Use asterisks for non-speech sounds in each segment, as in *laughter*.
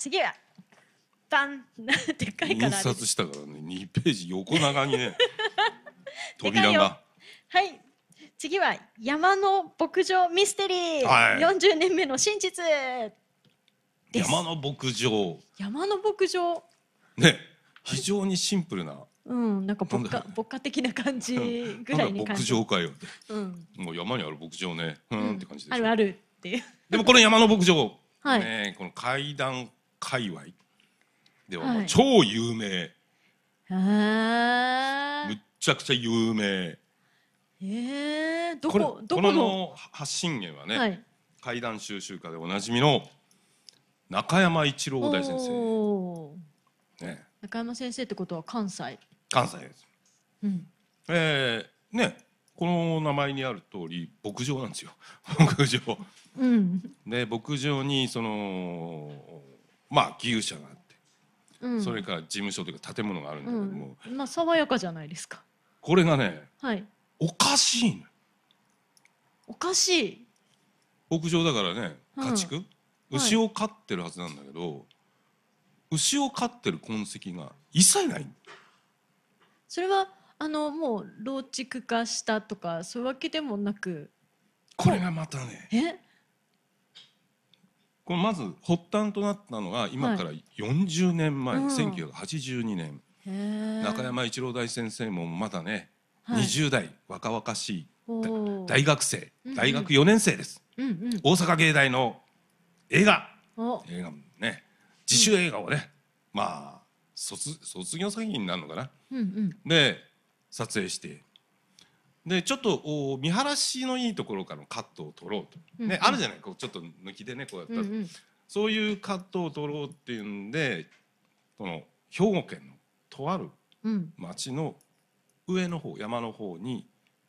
次はバン *laughs* でっかいから印刷したからね2ページ横長にね *laughs* 扉がはい次は山の牧場ミステリー、はい、40年目の真実山の牧場山の牧場ね非常にシンプルな、うん、なんか牧歌牧歌的な感じぐらいに牧場かようん、もう山にある牧場ねうん、って感じであるあるっていうでもこの山の牧場、はい、ねこの階段界隈ではも超有名、はい、むっちゃくちゃ有名えー、どこどこの発信源はね、はい、怪談収集家でおなじみの中山一郎大先生、ね、中山先生ってことは関西関西です、うん、えー、ねこの名前にある通り牧場なんですよ *laughs* 牧場、うん、で牧場にそのまあ牛舎があって、うん、それから事務所というか建物があるんだけども、うん、まあ爽やかじゃないですかこれがね、はい、おかしいのおかしい牧場だからね家畜、うん牛を飼ってるはずなんだけど、牛を飼ってる痕跡が一切ないそれはあのもう老畜化したとかそういうわけでもなくこれがまたねえこのまず発端となったのが今から40年前、はいうん、1982年中山一郎大先生もまだね、はい、20代若々しい大学生大学4年生です、うんうん、大阪芸大の映画映画ね自主映画をね、うん、まあ卒業作品になるのかな、うんうん、で撮影してでちょっと見晴らしのいいところからのカットを取ろうと、うんうん、ねあるじゃないこうちょっと抜きでねこうやったら、うんうん、そういうカットを取ろうっていうんでこの兵庫県のとある町の上の方、山の方に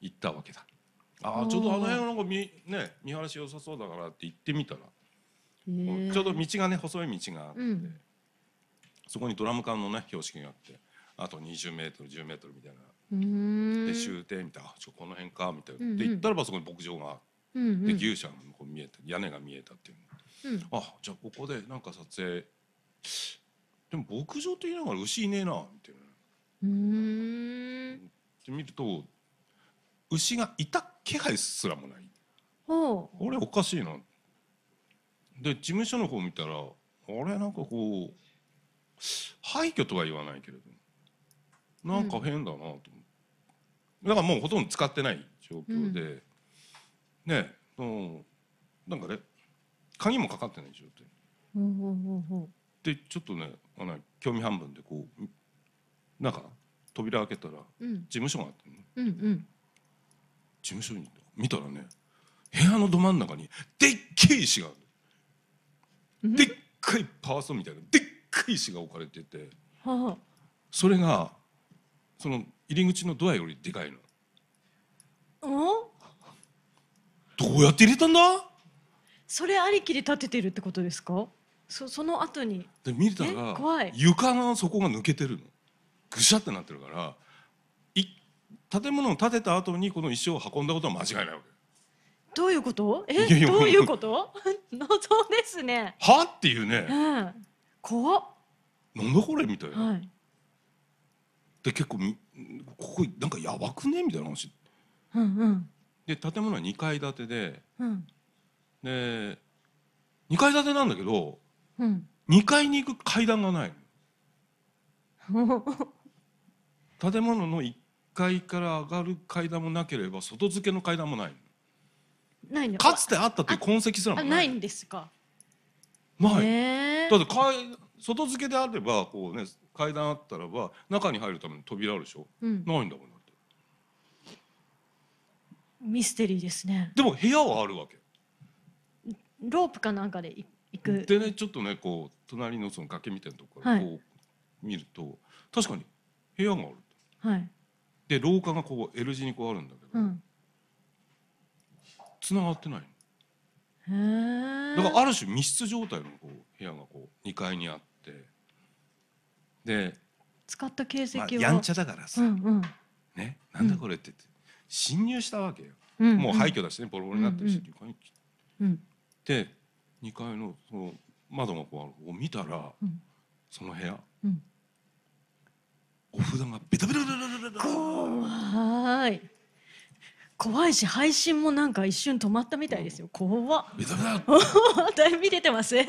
行ったわけだ。あちょっとあの辺なんか見,、ね、見晴らし良さそうだからって行ってみたらちょうど道がね細い道があって、うん、そこにドラム缶のね標識があってあと20メートル10メートルみたいなで終点見て「あちこの辺か」みたいな、うんうんで行ったらばそこに牧場があってうんうんで牛舎がこう見えた屋根が見えたっていううんあじゃあここでなんか撮影でも牧場って言いながら牛いねえなみたいなうんで見ると牛がいた気配すらもないほうあれおかしいなで事務所の方見たらあれなんかこう廃墟とは言わないけれどなんか変だなと思って、だからもうほとんど使ってない状況で、うん、ねうなんかね鍵もかかってない状態、うんうんうん、でちょっとねあの興味半分でこうなんか扉開けたら、事務所があってね、うんうん、事務所に見たらね部屋のど真ん中にでっけい石がある、うん、でっかいパーソンみたいなでっかい石が置かれてて、はあ、それがその入り口のドアよりでかいのおどうやって入れたんだそれありきで立ててるってことですかそその後にで見たら怖い床の底が抜けてるのぐしゃってなってるからい建物を建てた後にこの石を運んだことは間違いないわけどういうことえいやいやどういうこと *laughs* 謎ですねはっていうね、うん、怖なんだこれみたいな、はい、で結構ここなんかやばくねみたいな話、うんうん、で建物は2階建てで、うん、で2階建てなんだけど、うん、2階に行く階段がない *laughs* 建物の1階から上がる階段もなければ外付けの階段もないないかつてあったという痕跡すらもないないんですかない、えー、だって階外付けであればこうね階段あったらば中に入るための扉あるでしょ、うん、ないんだもんだってミステリーですねでも部屋はあるわけロープかなんかで行くでねちょっとねこう隣のその崖みたいなとこからこう、はい、見ると確かに部屋があるはいで廊下がこう L 字にこうあるんだけど、うん、繋がってないへだからある種密室状態のこう部屋がこう2階にあってで使った形跡は、まあ、やんちゃだからさ、うんうん、ね、なんだこれってって侵入したわけよ、うんうん、もう廃墟だしねボロボロになってるし、うんうん、うん、で2階のその窓がこうを見たら、うん、その部屋、うん、お札がベタベタベタベタ怖い怖いし配信もなんか一瞬止まったみたいですよ怖っベタベタだ *laughs* 見ててます *laughs* で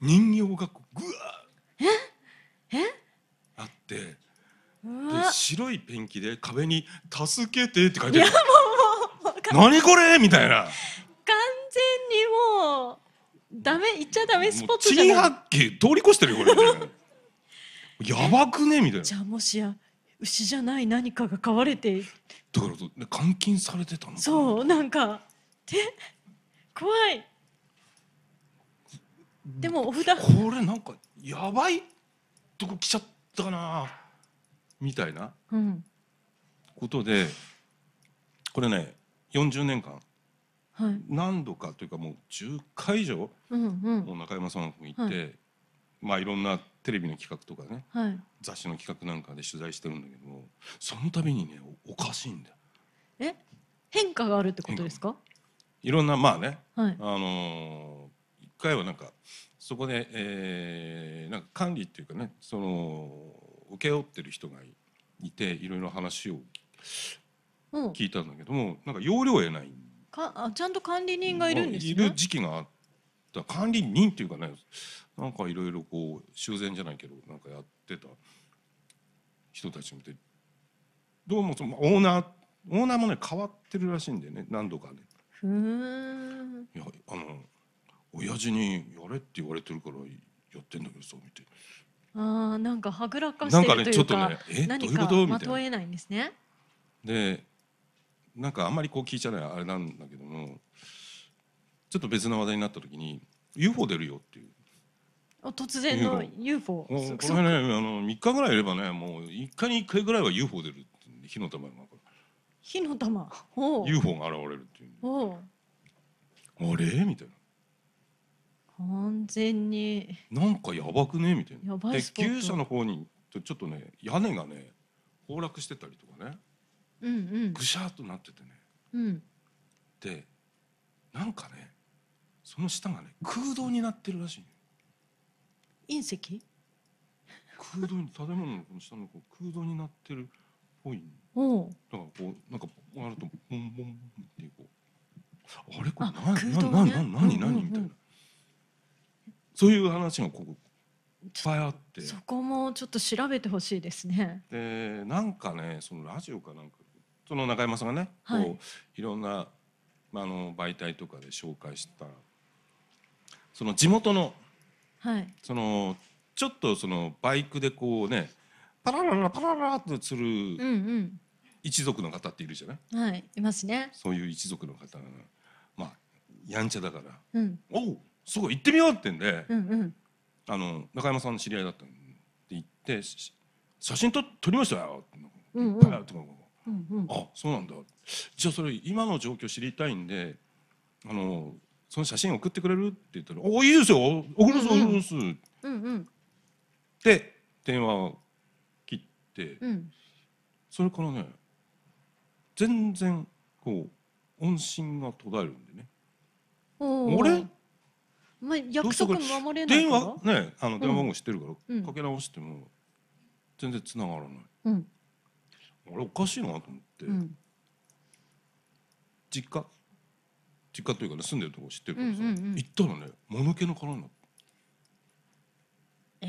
人形が白いペンキで壁に「助けて」って書いてあやるもうもう何これみたいな完全にもうダメ行っちゃダメスポットじ珍ゃない百景通り越してるよこれやばくねみたいなじゃあもしや牛じゃない何かが飼われてだから監禁されてたのそうなんかて怖いでもお札これなんかやばいとこ来ちゃったかなみたいなことで、これね40年間、はい、何度かというかもう10回以上、うんうん、中山さんも行って、はい、まあいろんなテレビの企画とかね、はい、雑誌の企画なんかで取材してるんだけどもその度にねおかしいんだよ。え変化があるってことですかいろんなまあね、はい、あのー、一回はなんかそこで、えー、なんか管理っていうかねその請け負ってる人がいていろいろ話をうん聞いたんだけどもなんか要領得ないかあちゃんと管理人がいるんですねいる時期があった管理人っていうかねなんかいろいろこう修繕じゃないけどなんかやってた人たち見てどうもそのオーナーオーナーもね変わってるらしいんでね何度かねふーんいやあの親父にやれって言われてるからやってんだけどそう見てああなんかはぐらかしなんかねちょうっとねえどういうことみたいな。でなんかあんまりこう聞いちゃないあれなんだけどもちょっと別な話題になった時に UFO 出るよっていう突然の UFO もこねあの3日ぐらいいればねもう1回に1回ぐらいは UFO 出るっていうんで火の玉が火の玉。UFO が現れるっていうおうあれみたいな完全になんかやばくねみたいなやばいでスポの方にちょっとね屋根がね崩落してたりとかねうんうんぐしゃっとなっててねうんでなんかねその下がね空洞になってるらしい隕石空洞に建物のこの下のこう空洞になってるっぽいおだからこうなんかあるとボンボンボンってこうあれこれあ空なななな何何うみたいなそういう話がここいっぱいあってそこもちょっと調べてほしいですね。でなんかねそのラジオかなんかその中山さんがね、はい、こういろんな、まあ、の媒体とかで紹介したその地元の、はい、そのちょっとそのバイクでこうねパラララパラララっとする一族の方っているじゃない、うんうん、はいいますねそういう一族の方がまあやんちゃだから「うん、おうそこ行ってみようってんで、うんうん、あの中山さんの知り合いだったんで行って写真撮撮りましたよって、言ったらとか、うんうん、あそうなんだじゃあそれ今の状況知りたいんであのその写真送ってくれるって言ったら「おいいですよ送るす送るす」で電話切って、うん、それからね全然こう音信が途絶えるんでね。あれまあ、約束守れない電話ねあの電話番号知ってるから、うん、かけ直しても全然繋がらない、うん、あれおかしいなと思って、うん、実家実家というかね住んでるとこ知ってるからさ、うんうんうん、行ったらね間抜けの殻になったえ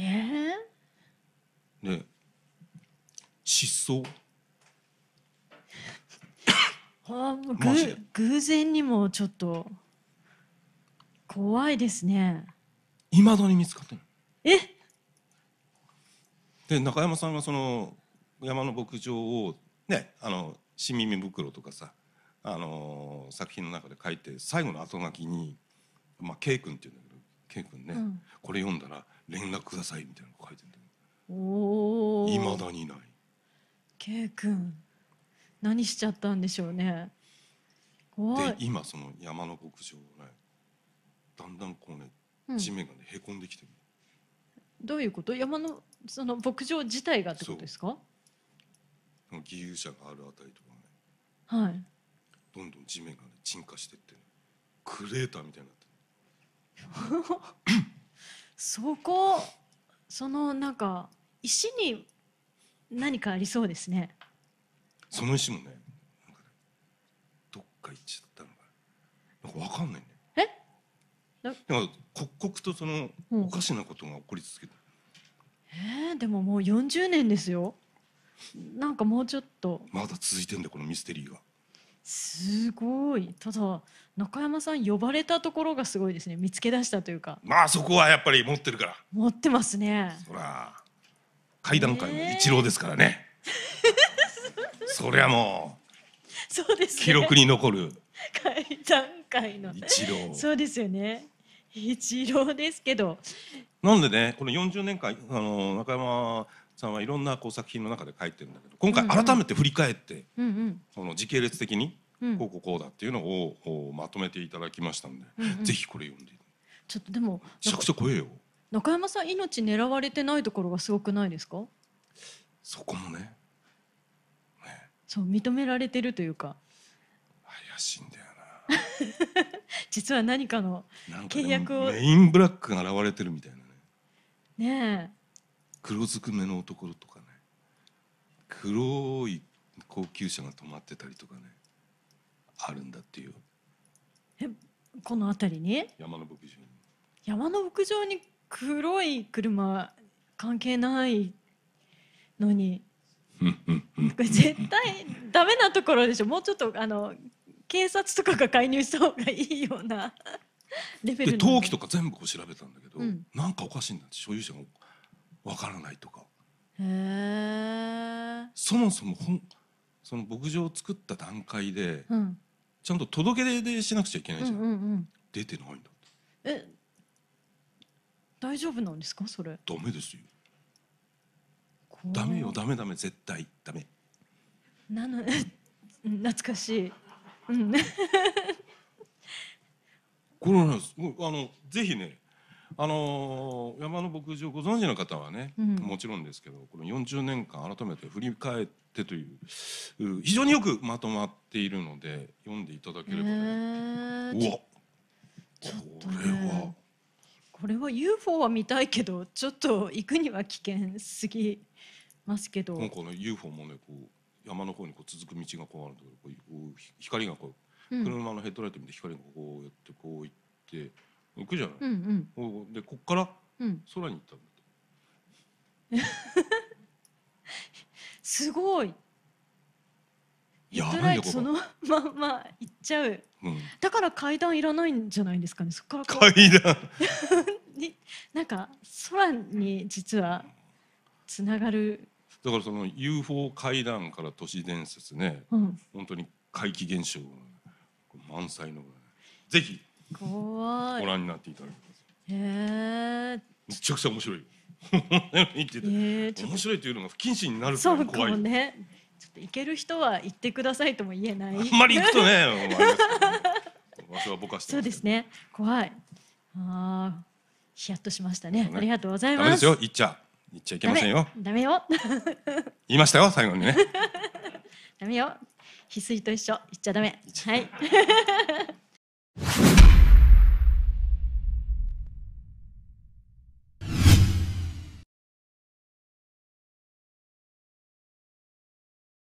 えー、ね失踪はあ、偶然にもちょっと怖いですねいまだに見つかってないえで中山さんがその山の牧場をねあの「新耳袋」とかさあの作品の中で書いて最後の後書きに、まあ、K 君っていうんだけど K 君ね、うん、これ読んだら連絡くださいみたいなの書いてるんだけどいまだにいない K 君何しちゃったんでしょうね怖いで今その山の牧場をねだんだんこうね地面がねへこんできてる、どういうこと山のその牧場自体がってことですか義勇者があるあたりとかね、はい、どんどん地面がね沈下してって、クレーターみたいになってそこそのなんか石に何かありそうですねその石もねどっか行っちゃったのかなんか分かんないんなんか刻々とそのおかしなことが起こり続けて、うん、えー、でももう40年ですよなんかもうちょっとまだ続いてんだこのミステリーはすごいただ中山さん呼ばれたところがすごいですね見つけ出したというかまあそこはやっぱり持ってるから持ってますねそら階段階の一郎ですからね、えー、そりゃもうそうです、ね、記録に残る階段階の一郎そうですよね一郎ですけどなんでねこの40年間あの中山さんはいろんなこう作品の中で書いてるんだけど今回改めて振り返って、うんうん、その時系列的にこうこうこうだっていうのをこうまとめていただきましたんで、うんうん、ぜひこれ読んでちょっとでもめちゃくちゃ怖えよ中山さん命狙われてないところがすごくないですかそこもね、ね、そう認められてるというか怪しいんだよな *laughs* *laughs* 実は何かの契約を、メインブラックが現れてるみたいなねね黒ずくめの男とかね黒い高級車が止まってたりとかねあるんだっていうえこの辺りに山の牧場に山の牧場に黒い車関係ないのに絶対ダメなところでしょもうちょっとあの警察とかが介入した方がいいような *laughs* レベルで登記とか全部こう調べたんだけど、うん、なんかおかしいんだって所有者がわからないとかそもそもほその牧場を作った段階で、うん、ちゃんと届け出しなくちゃいけないじゃんうんうんうん、出てないんだえ大丈夫なんですかそれダメですよダメよダメダメ絶対ダメなの *laughs* 懐かしいうん、これなんですあのぜひねあの山の牧場ご存知の方はね、うん、もちろんですけどこの40年間改めて振り返ってという非常によくまとまっているので読んでいただければね、えー、うわこれは。これは UFO は見たいけどちょっと行くには危険すぎますけどなんかね UFO もねこう山の方にこう続く道がこうあるんだけどこう光がこう車のヘッドライト見て光がこうやってこう行って浮くじゃない、うんうん、でこっから空に行ったんだって、*laughs* すごいヘッドライトそのまんま行っちゃう、うん、だから階段いらないんじゃないですかねそこから階段 *laughs* なんか空に実はつながるだからその UFO 怪談から都市伝説ね、うん、本当に怪奇現象満載のぜひご覧になっていただきますへえめちゃくちゃ面白い *laughs* 面白いというのが不謹慎になるから怖いそうねちょっと行ける人は行ってくださいとも言えないあんまり行くとねわ *laughs* しはぼかしてそうですね怖いああヒヤッとしましたね、ね、ありがとうございます行っちゃう言っちゃいけませんよ。ダメよ。*laughs* 言いましたよ、最後にね。*laughs* ダメよ。翡翠と一緒、言っちゃダメ。はい。